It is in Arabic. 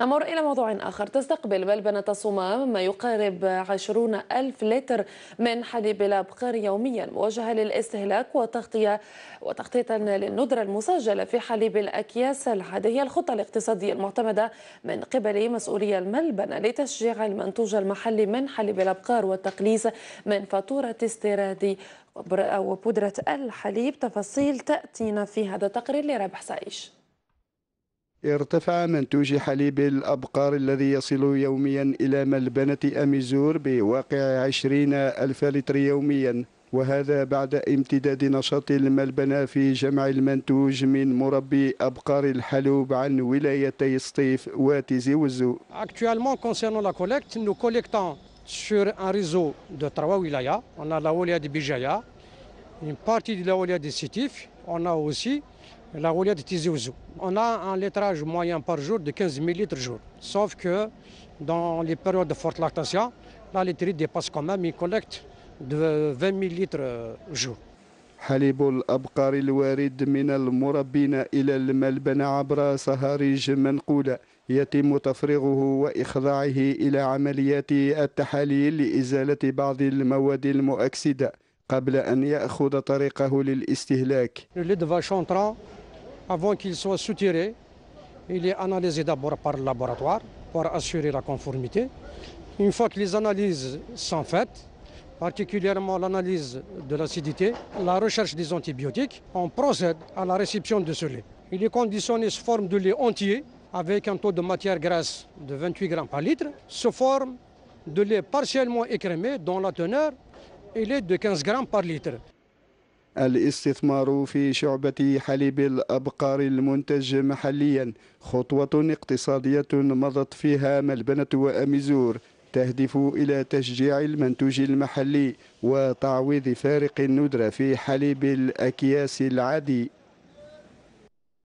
نمر إلى موضوع آخر تستقبل بلبنة الصمام ما يقارب عشرون ألف لتر من حليب الأبقار يوميا موجهة للاستهلاك وتغطية وتغطية للندرة المسجلة في حليب الأكياس العادية الخطة الاقتصادية المعتمدة من قبل مسؤولي الملبنة لتشجيع المنتوج المحلي من حليب الأبقار والتقليص من فاتورة استيراد وبودرة الحليب تفاصيل تأتينا في هذا التقرير لرابح سعيش ارتفع منتوج حليب الأبقار الذي يصل يوميا إلى ملبنة أميزور بواقع عشرين ألف لتر يوميا وهذا بعد امتداد نشاط الملبنة في جمع المنتوج من مربي أبقار الحلوب عن ولايتي سطيف وتيزي وزو Actuellement concernant la collecte, nous collectons sur un réseau de trois wilayas. On a la wilaya de Bijaya, une partie de la wilaya de Sitif, on a aussi لا غولية تيزي وزو اون ان ليتراج مويان بار جور دو 15 مليتر جور سوف كو دون لي بيريود دو فورت لاكتاسيون لا ليتري دي باس كوم مي كولكت دو 20 مليتر جور حليب الابقار الوارد من المربين الى الملبن عبر صهاريج منقوله يتم تفريغه واخضاعه الى عمليات التحاليل لازاله بعض المواد المؤكسده قبل ان ياخذ طريقه للاستهلاك avant qu'il soit soutiré, il est analysé d'abord par le laboratoire pour assurer la conformité. Une fois que les analyses sont faites, particulièrement l'analyse de l'acidité, la recherche des antibiotiques, on procède à la réception de ce lait. Il est conditionné sous forme de lait entier avec un taux de matière grasse de 28 grammes par litre, sous forme de lait partiellement écrémé dont la teneur est de 15 grammes par litre. الاستثمار في شعبة حليب الأبقار المنتج محليا خطوة اقتصادية مضت فيها ملبنة وأميزور تهدف إلى تشجيع المنتوج المحلي وتعويض فارق الندرة في حليب الأكياس العادي